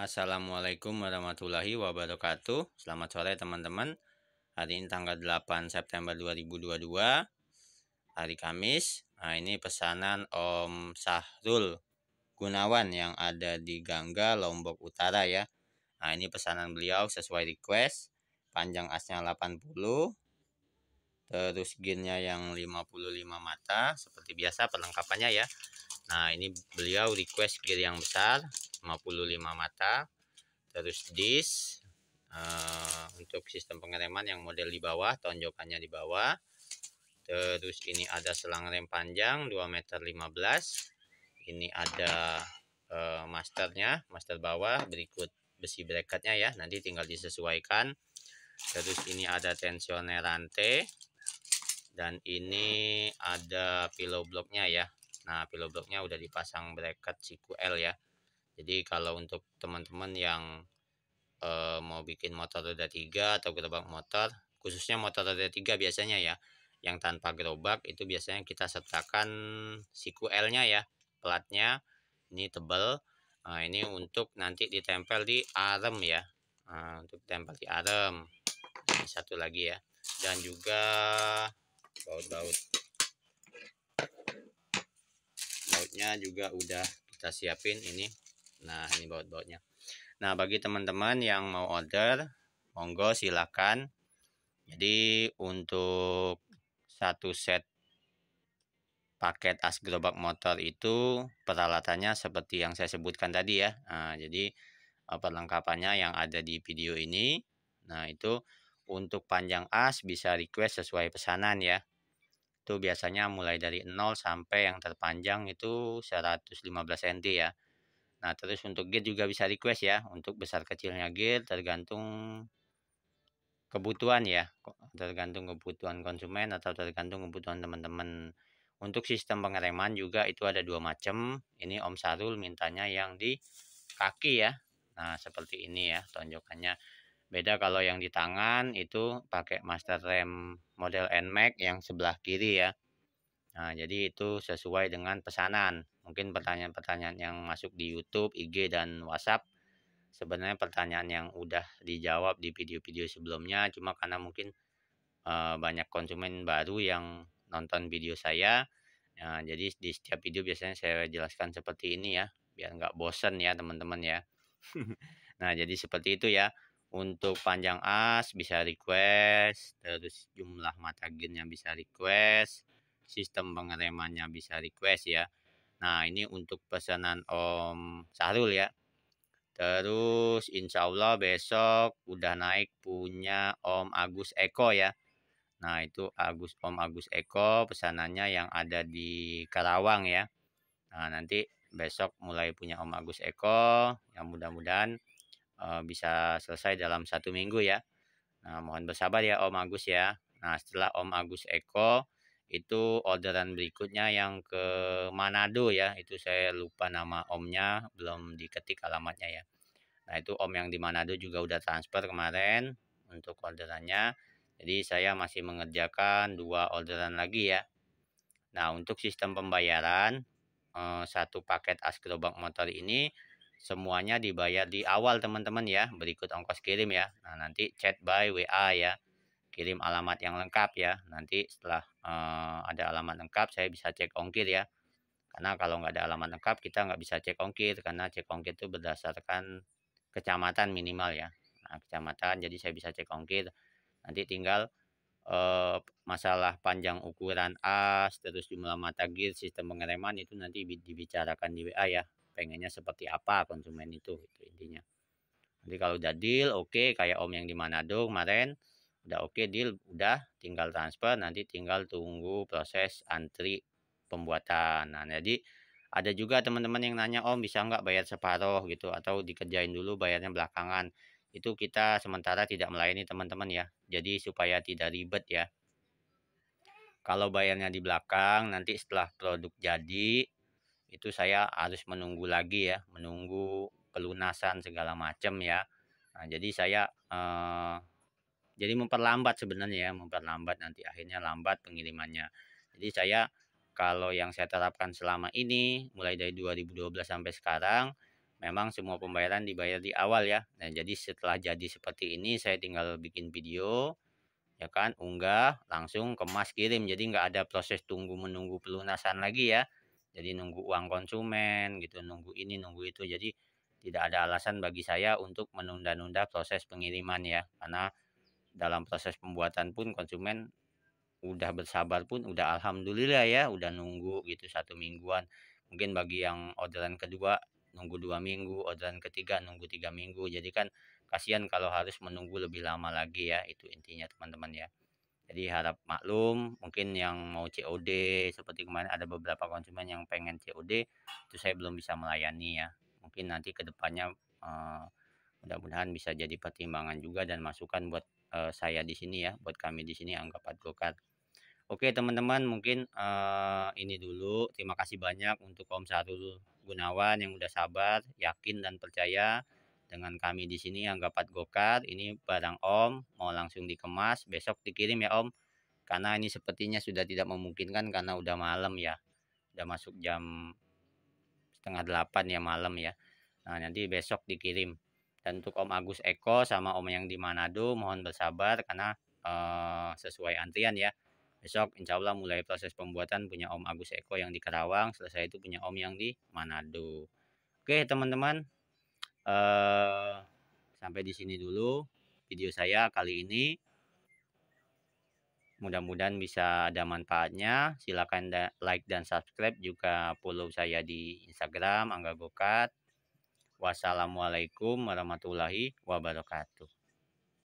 Assalamualaikum warahmatullahi wabarakatuh. Selamat sore teman-teman. Hari ini tanggal 8 September 2022, hari Kamis. Nah, ini pesanan Om Sahrul Gunawan yang ada di Gangga, Lombok Utara ya. Nah, ini pesanan beliau sesuai request. Panjang asnya 80, Eh, terus ginnya yang 55 mata seperti biasa perlengkapannya ya nah ini beliau request gear yang besar 55 mata terus disk uh, eh, untuk sistem pengereman yang model di bawah tonjokannya di bawah terus ini ada selang rem panjang 2 meter 15 ini ada uh, masternya master bawah berikut besi bracketnya ya nanti tinggal disesuaikan terus ini ada tensioner rantai dan ini ada pillow blocknya ya nah pillow blocknya udah dipasang bracket CQL ya jadi kalau untuk teman-teman yang e, mau bikin motor roda tiga atau gerobak motor khususnya motor roda tiga biasanya ya yang tanpa gerobak itu biasanya kita sertakan CQL-nya ya platnya ini tebal nah, ini untuk nanti ditempel di arm ya nah, untuk tempel di arm satu lagi ya dan juga baut-baut, bautnya juga udah kita siapin ini nah ini baut-bautnya nah bagi teman-teman yang mau order monggo silakan jadi untuk satu set paket as gerobak motor itu peralatannya seperti yang saya sebutkan tadi ya nah, jadi eh, perlengkapannya yang ada di video ini nah itu untuk panjang as bisa request sesuai pesanan ya. Itu biasanya mulai dari 0 sampai yang terpanjang itu 115 cm ya. Nah terus untuk gear juga bisa request ya. Untuk besar kecilnya gear tergantung kebutuhan ya. Tergantung kebutuhan konsumen atau tergantung kebutuhan teman-teman. Untuk sistem pengereman juga itu ada dua macam. Ini Om Sarul mintanya yang di kaki ya. Nah, seperti ini ya tonjokannya. Beda kalau yang di tangan itu pakai master rem model NMAX yang sebelah kiri ya. Nah, jadi itu sesuai dengan pesanan. Mungkin pertanyaan-pertanyaan yang masuk di YouTube, IG, dan WhatsApp sebenarnya pertanyaan yang udah dijawab di video-video sebelumnya. Cuma karena mungkin eh, banyak konsumen baru yang nonton video saya. Nah, jadi di setiap video biasanya saya jelaskan seperti ini ya. Biar nggak bosen ya teman-teman ya. nah, jadi seperti itu ya untuk panjang as bisa request terus jumlah mata gearnya bisa request sistem pengeremannya bisa request ya nah ini untuk pesanan Om Sahrul ya terus insya Allah besok udah naik punya Om Agus Eko ya nah itu Agus Om Agus Eko pesanannya yang ada di Karawang ya nah nanti besok mulai punya Om Agus Eko yang mudah-mudahan Eh, bisa selesai dalam satu minggu ya. Nah, mohon bersabar ya Om Agus ya. Nah, setelah Om Agus Eko itu orderan berikutnya yang ke Manado ya. Itu saya lupa nama omnya, belum diketik alamatnya ya. Nah, itu om yang di Manado juga udah transfer kemarin untuk orderannya. Jadi saya masih mengerjakan dua orderan lagi ya. Nah, untuk sistem pembayaran eh, satu paket as Motor ini semuanya dibayar di awal teman-teman ya berikut ongkos kirim ya nah nanti chat by WA ya kirim alamat yang lengkap ya nanti setelah uh, ada alamat lengkap saya bisa cek ongkir ya karena kalau nggak ada alamat lengkap kita nggak bisa cek ongkir karena cek ongkir itu berdasarkan kecamatan minimal ya nah, kecamatan jadi saya bisa cek ongkir nanti tinggal uh, masalah panjang ukuran as terus jumlah mata gear sistem pengereman itu nanti dibicarakan di WA ya pengennya seperti apa konsumen itu itu intinya nanti kalau udah deal oke okay, kayak om yang di Manado kemarin udah oke okay, deal udah tinggal transfer nanti tinggal tunggu proses antri pembuatan nah jadi ada juga teman-teman yang nanya om bisa nggak bayar separoh gitu atau dikerjain dulu bayarnya belakangan itu kita sementara tidak melayani teman-teman ya jadi supaya tidak ribet ya kalau bayarnya di belakang nanti setelah produk jadi itu saya harus menunggu lagi ya menunggu pelunasan segala macam ya nah, jadi saya eh, jadi memperlambat sebenarnya ya, memperlambat nanti akhirnya lambat pengirimannya jadi saya kalau yang saya terapkan selama ini mulai dari 2012 sampai sekarang memang semua pembayaran dibayar di awal ya. Nah, jadi setelah jadi seperti ini saya tinggal bikin video ya kan unggah langsung kemas kirim. Jadi nggak ada proses tunggu menunggu pelunasan lagi ya jadi nunggu uang konsumen gitu nunggu ini nunggu itu jadi tidak ada alasan bagi saya untuk menunda-nunda proses pengiriman ya karena dalam proses pembuatan pun konsumen udah bersabar pun udah alhamdulillah ya udah nunggu gitu satu mingguan mungkin bagi yang orderan kedua nunggu dua minggu orderan ketiga nunggu tiga minggu jadi kan kasihan kalau harus menunggu lebih lama lagi ya itu intinya teman-teman ya jadi harap maklum mungkin yang mau COD seperti kemarin ada beberapa konsumen yang pengen COD itu saya belum bisa melayani ya mungkin nanti kedepannya uh, eh, mudah-mudahan bisa jadi pertimbangan juga dan masukan buat uh, saya di sini ya buat kami di sini anggapan Golkar Oke teman-teman mungkin uh, ini dulu terima kasih banyak untuk Om Sarul Gunawan yang udah sabar yakin dan percaya dengan kami di sini yang dapat Gokar. Ini barang Om mau langsung dikemas, besok dikirim ya Om. Karena ini sepertinya sudah tidak memungkinkan karena udah malam ya. Udah masuk jam setengah delapan ya malam ya. Nah, nanti besok dikirim. Dan untuk Om Agus Eko sama Om yang di Manado mohon bersabar karena uh, sesuai antrian ya. Besok insya Allah mulai proses pembuatan punya Om Agus Eko yang di Karawang, selesai itu punya Om yang di Manado. Oke teman-teman, eh, sampai di sini dulu video saya kali ini mudah-mudahan bisa ada manfaatnya silakan like dan subscribe juga follow saya di Instagram Angga Gokat wassalamualaikum warahmatullahi wabarakatuh